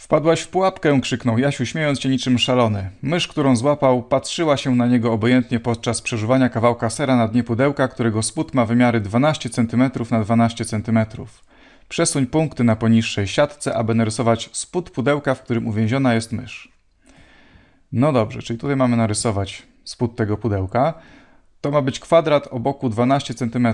Wpadłaś w pułapkę, krzyknął Jasiu, śmiejąc się niczym szalony. Mysz, którą złapał, patrzyła się na niego obojętnie podczas przeżuwania kawałka sera na dnie pudełka, którego spód ma wymiary 12 cm na 12 cm. Przesuń punkty na poniższej siatce, aby narysować spód pudełka, w którym uwięziona jest mysz. No dobrze, czyli tutaj mamy narysować spód tego pudełka. To ma być kwadrat o boku 12 cm.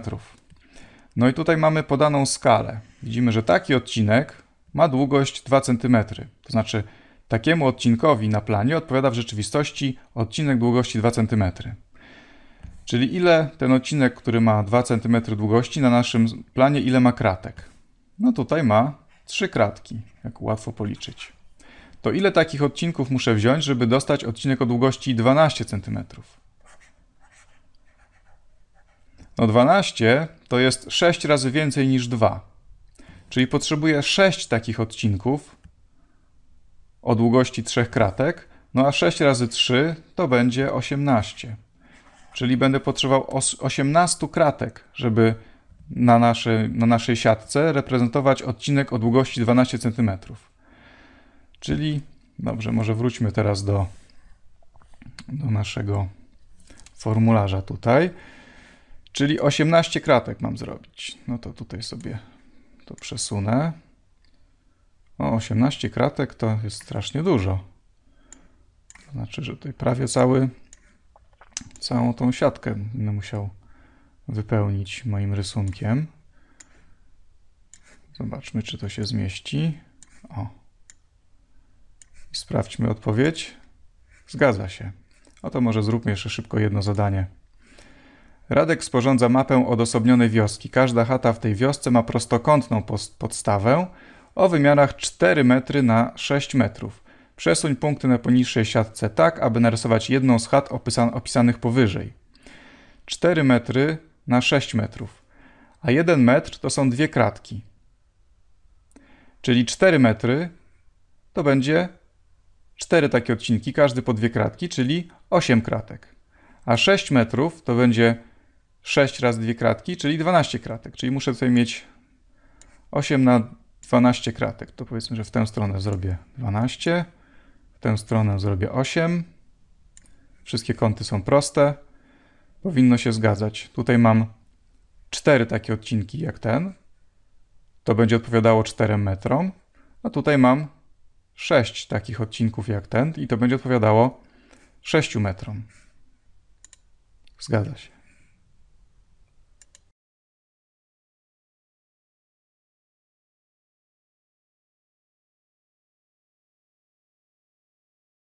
No i tutaj mamy podaną skalę. Widzimy, że taki odcinek ma długość 2 cm. To znaczy, takiemu odcinkowi na planie odpowiada w rzeczywistości odcinek długości 2 cm. Czyli ile ten odcinek, który ma 2 cm długości na naszym planie, ile ma kratek? No tutaj ma 3 kratki, jak łatwo policzyć. To ile takich odcinków muszę wziąć, żeby dostać odcinek o długości 12 cm? No 12 to jest 6 razy więcej niż 2. Czyli potrzebuję 6 takich odcinków o długości 3 kratek, no a 6 razy 3 to będzie 18. Czyli będę potrzebował 18 kratek, żeby na, naszy, na naszej siatce reprezentować odcinek o długości 12 cm. Czyli, dobrze, może wróćmy teraz do, do naszego formularza tutaj. Czyli 18 kratek mam zrobić. No to tutaj sobie to przesunę. O, 18 kratek to jest strasznie dużo. To znaczy, że tutaj prawie cały, całą tą siatkę będę musiał wypełnić moim rysunkiem. Zobaczmy, czy to się zmieści. O. Sprawdźmy odpowiedź. Zgadza się. Oto może zróbmy jeszcze szybko jedno zadanie. Radek sporządza mapę odosobnionej wioski. Każda chata w tej wiosce ma prostokątną podstawę o wymiarach 4 metry na 6 metrów. Przesuń punkty na poniższej siatce tak, aby narysować jedną z chat opisanych powyżej. 4 metry na 6 metrów, a 1 metr to są dwie kratki. Czyli 4 metry to będzie 4 takie odcinki, każdy po dwie kratki, czyli 8 kratek. A 6 metrów to będzie 6 razy 2 kratki, czyli 12 kratek, czyli muszę tutaj mieć 8 na 12 kratek. To powiedzmy, że w tę stronę zrobię 12, w tę stronę zrobię 8. Wszystkie kąty są proste. Powinno się zgadzać. Tutaj mam 4 takie odcinki jak ten. To będzie odpowiadało 4 metrom. A tutaj mam 6 takich odcinków jak ten i to będzie odpowiadało 6 metrom. Zgadza się.